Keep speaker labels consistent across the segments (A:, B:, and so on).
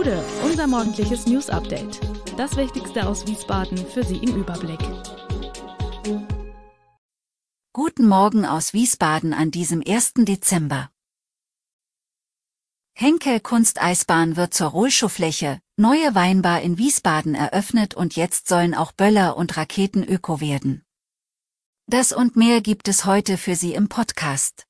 A: Gude, unser morgendliches News Update. Das Wichtigste aus Wiesbaden für Sie im Überblick. Guten Morgen aus Wiesbaden an diesem 1. Dezember. Henkel Kunsteisbahn wird zur Rohlschuhfläche, neue Weinbar in Wiesbaden eröffnet und jetzt sollen auch Böller und Raketen öko werden. Das und mehr gibt es heute für Sie im Podcast.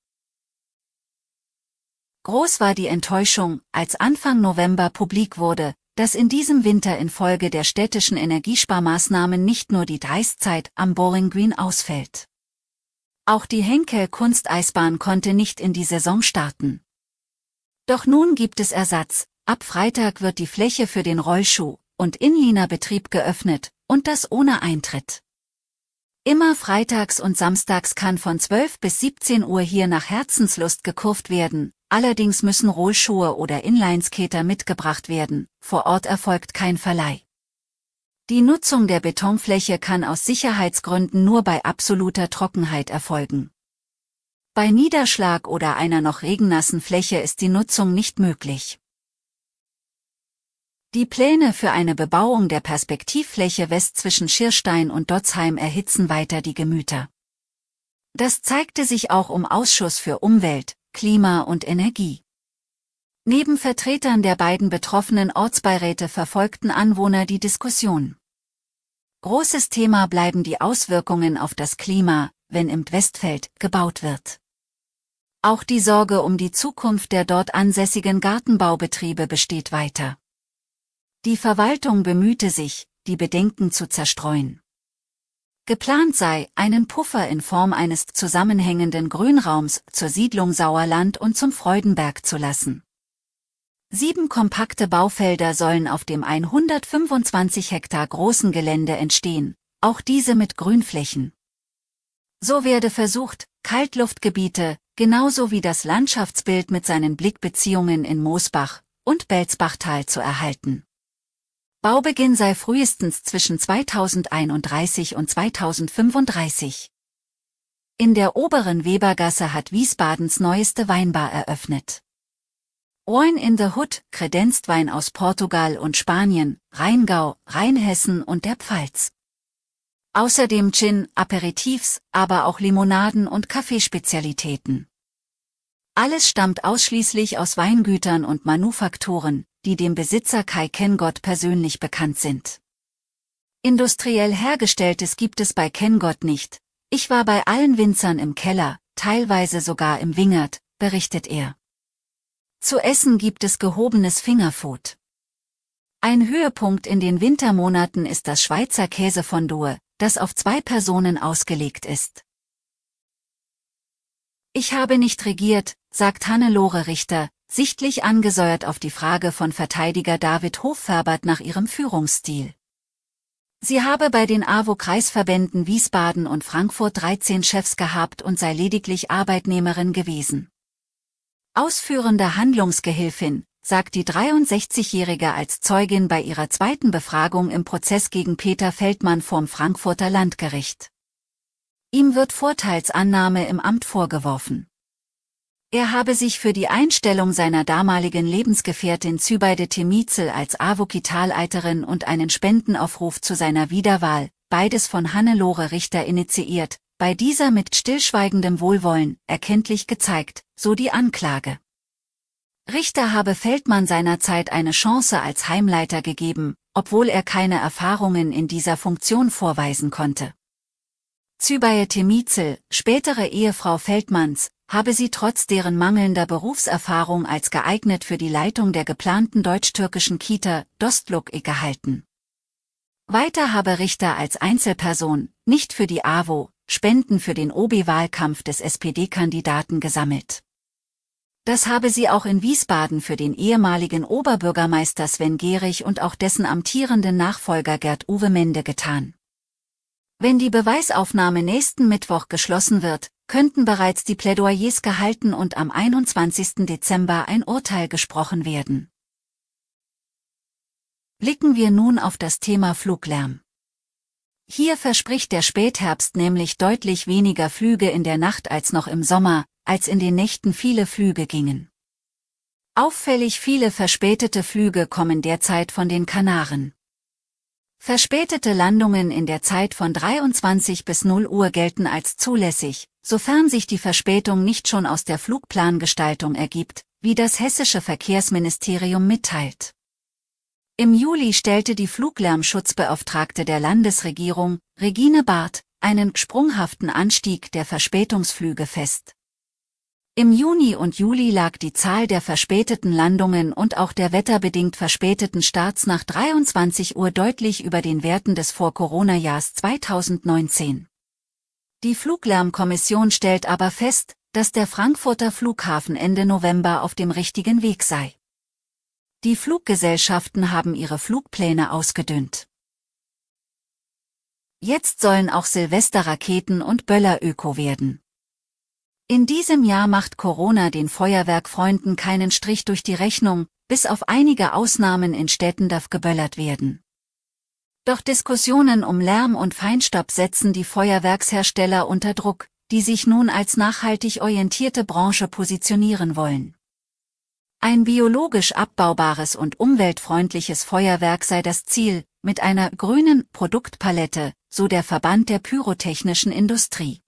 A: Groß war die Enttäuschung, als Anfang November publik wurde, dass in diesem Winter infolge der städtischen Energiesparmaßnahmen nicht nur die Dreiszeit am Boring Green ausfällt. Auch die Henkel-Kunsteisbahn konnte nicht in die Saison starten. Doch nun gibt es Ersatz, ab Freitag wird die Fläche für den Rollschuh- und Inlinerbetrieb geöffnet, und das ohne Eintritt. Immer freitags und samstags kann von 12 bis 17 Uhr hier nach Herzenslust gekurft werden, Allerdings müssen Rollschuhe oder Inlineskater mitgebracht werden, vor Ort erfolgt kein Verleih. Die Nutzung der Betonfläche kann aus Sicherheitsgründen nur bei absoluter Trockenheit erfolgen. Bei Niederschlag oder einer noch regennassen Fläche ist die Nutzung nicht möglich. Die Pläne für eine Bebauung der Perspektivfläche West zwischen Schirstein und Dotzheim erhitzen weiter die Gemüter. Das zeigte sich auch im Ausschuss für Umwelt, Klima und Energie. Neben Vertretern der beiden betroffenen Ortsbeiräte verfolgten Anwohner die Diskussion. Großes Thema bleiben die Auswirkungen auf das Klima, wenn im Westfeld gebaut wird. Auch die Sorge um die Zukunft der dort ansässigen Gartenbaubetriebe besteht weiter. Die Verwaltung bemühte sich, die Bedenken zu zerstreuen. Geplant sei, einen Puffer in Form eines zusammenhängenden Grünraums zur Siedlung Sauerland und zum Freudenberg zu lassen. Sieben kompakte Baufelder sollen auf dem 125 Hektar großen Gelände entstehen, auch diese mit Grünflächen. So werde versucht, Kaltluftgebiete, genauso wie das Landschaftsbild mit seinen Blickbeziehungen in Moosbach und Belzbachtal zu erhalten. Baubeginn sei frühestens zwischen 2031 und 2035. In der oberen Webergasse hat Wiesbadens neueste Weinbar eröffnet. Wine in the Hood Kredenztwein aus Portugal und Spanien, Rheingau, Rheinhessen und der Pfalz. Außerdem Gin, Aperitifs, aber auch Limonaden und Kaffeespezialitäten. Alles stammt ausschließlich aus Weingütern und Manufaktoren, die dem Besitzer Kai Kengott persönlich bekannt sind. Industriell hergestelltes gibt es bei Kengott nicht. Ich war bei allen Winzern im Keller, teilweise sogar im Wingert, berichtet er. Zu essen gibt es gehobenes Fingerfood. Ein Höhepunkt in den Wintermonaten ist das Schweizer Käsefondue, das auf zwei Personen ausgelegt ist. Ich habe nicht regiert, sagt Hannelore Richter, sichtlich angesäuert auf die Frage von Verteidiger David Hofverbert nach ihrem Führungsstil. Sie habe bei den AWO-Kreisverbänden Wiesbaden und Frankfurt 13 Chefs gehabt und sei lediglich Arbeitnehmerin gewesen. Ausführende Handlungsgehilfin, sagt die 63-Jährige als Zeugin bei ihrer zweiten Befragung im Prozess gegen Peter Feldmann vorm Frankfurter Landgericht. Ihm wird Vorteilsannahme im Amt vorgeworfen. Er habe sich für die Einstellung seiner damaligen Lebensgefährtin Zübeide Temizel als Avokitaleiterin und einen Spendenaufruf zu seiner Wiederwahl, beides von Hannelore Richter initiiert, bei dieser mit stillschweigendem Wohlwollen, erkenntlich gezeigt, so die Anklage. Richter habe Feldmann seinerzeit eine Chance als Heimleiter gegeben, obwohl er keine Erfahrungen in dieser Funktion vorweisen konnte. Zübaye Temizel, spätere Ehefrau Feldmanns, habe sie trotz deren mangelnder Berufserfahrung als geeignet für die Leitung der geplanten deutsch-türkischen Kita Dostluk -E gehalten. Weiter habe Richter als Einzelperson, nicht für die AWO, Spenden für den OB-Wahlkampf des SPD-Kandidaten gesammelt. Das habe sie auch in Wiesbaden für den ehemaligen Oberbürgermeister Sven Gehrig und auch dessen amtierenden Nachfolger Gerd Uwe Mende getan. Wenn die Beweisaufnahme nächsten Mittwoch geschlossen wird, könnten bereits die Plädoyers gehalten und am 21. Dezember ein Urteil gesprochen werden. Blicken wir nun auf das Thema Fluglärm. Hier verspricht der Spätherbst nämlich deutlich weniger Flüge in der Nacht als noch im Sommer, als in den Nächten viele Flüge gingen. Auffällig viele verspätete Flüge kommen derzeit von den Kanaren. Verspätete Landungen in der Zeit von 23 bis 0 Uhr gelten als zulässig, sofern sich die Verspätung nicht schon aus der Flugplangestaltung ergibt, wie das hessische Verkehrsministerium mitteilt. Im Juli stellte die Fluglärmschutzbeauftragte der Landesregierung, Regine Barth, einen sprunghaften Anstieg der Verspätungsflüge fest. Im Juni und Juli lag die Zahl der verspäteten Landungen und auch der wetterbedingt verspäteten Starts nach 23 Uhr deutlich über den Werten des Vor-Corona-Jahrs 2019. Die Fluglärmkommission stellt aber fest, dass der Frankfurter Flughafen Ende November auf dem richtigen Weg sei. Die Fluggesellschaften haben ihre Flugpläne ausgedünnt. Jetzt sollen auch Silvesterraketen und Böller öko werden. In diesem Jahr macht Corona den Feuerwerkfreunden keinen Strich durch die Rechnung, bis auf einige Ausnahmen in Städten darf geböllert werden. Doch Diskussionen um Lärm und Feinstaub setzen die Feuerwerkshersteller unter Druck, die sich nun als nachhaltig orientierte Branche positionieren wollen. Ein biologisch abbaubares und umweltfreundliches Feuerwerk sei das Ziel, mit einer grünen Produktpalette, so der Verband der pyrotechnischen Industrie.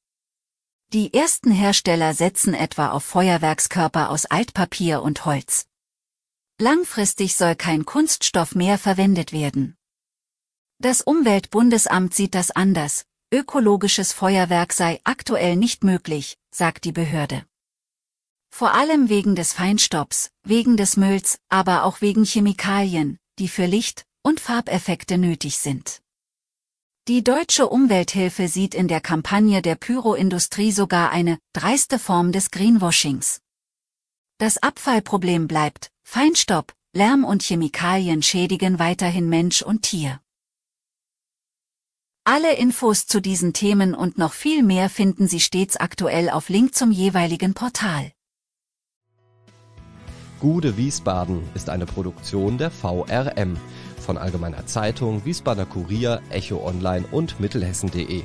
A: Die ersten Hersteller setzen etwa auf Feuerwerkskörper aus Altpapier und Holz. Langfristig soll kein Kunststoff mehr verwendet werden. Das Umweltbundesamt sieht das anders. Ökologisches Feuerwerk sei aktuell nicht möglich, sagt die Behörde. Vor allem wegen des Feinstaubs, wegen des Mülls, aber auch wegen Chemikalien, die für Licht und Farbeffekte nötig sind. Die deutsche Umwelthilfe sieht in der Kampagne der Pyroindustrie sogar eine dreiste Form des Greenwashings. Das Abfallproblem bleibt, Feinstaub, Lärm und Chemikalien schädigen weiterhin Mensch und Tier. Alle Infos zu diesen Themen und noch viel mehr finden Sie stets aktuell auf Link zum jeweiligen Portal. Gude Wiesbaden ist eine Produktion der VRM von Allgemeiner Zeitung, Wiesbadener Kurier, Echo Online und Mittelhessen.de.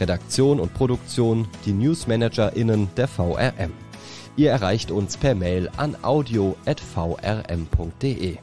A: Redaktion und Produktion, die Newsmanagerinnen der VRM. Ihr erreicht uns per Mail an audio.vrm.de.